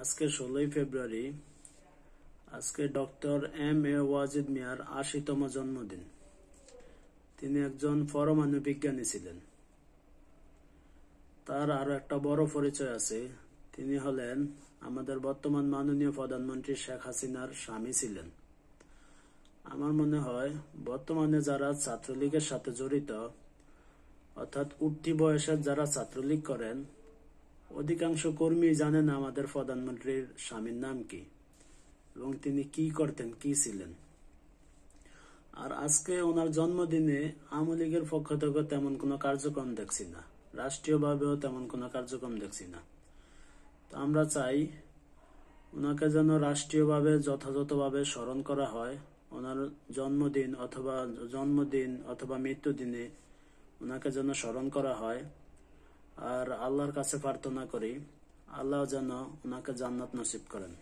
আজকে ষোলোই ফেব্রুয়ারি আজকে ডক্টর এম এ ওয়াজিদ মিয়ার আশিতম জন্মদিন তিনি একজন পরমাণু বিজ্ঞানী ছিলেন তার আরো একটা বড় পরিচয় আছে তিনি হলেন আমাদের বর্তমান মাননীয় প্রধানমন্ত্রী শেখ হাসিনার স্বামী ছিলেন আমার মনে হয় বর্তমানে যারা ছাত্রলীগের সাথে জড়িত অর্থাৎ উঠতি বয়সের যারা ছাত্রলীগ করেন অধিকাংশ কর্মী জানেন আমাদের প্রধানমন্ত্রীর স্বামীর নাম কি এবং তিনি কি করতেন কি ছিলেন আর আজকে ওনার জন্মদিনে আওয়ামী লীগের পক্ষ থেকে তেমন কোনো কার্যক্রম দেখছি না রাষ্ট্রীয়ভাবেও তেমন কোনো কার্যক্রম দেখছি না তো আমরা চাই ওনাকে যেন রাষ্ট্রীয়ভাবে যথাযথভাবে স্মরণ করা হয় ওনার জন্মদিন অথবা জন্মদিন অথবা মৃত্যুদিনে ওনাকে যেন স্মরণ করা হয় আর আল্লাহর কাছে প্রার্থনা করি আল্লাহ যেন ওনাকে জান্নাত নসিব করেন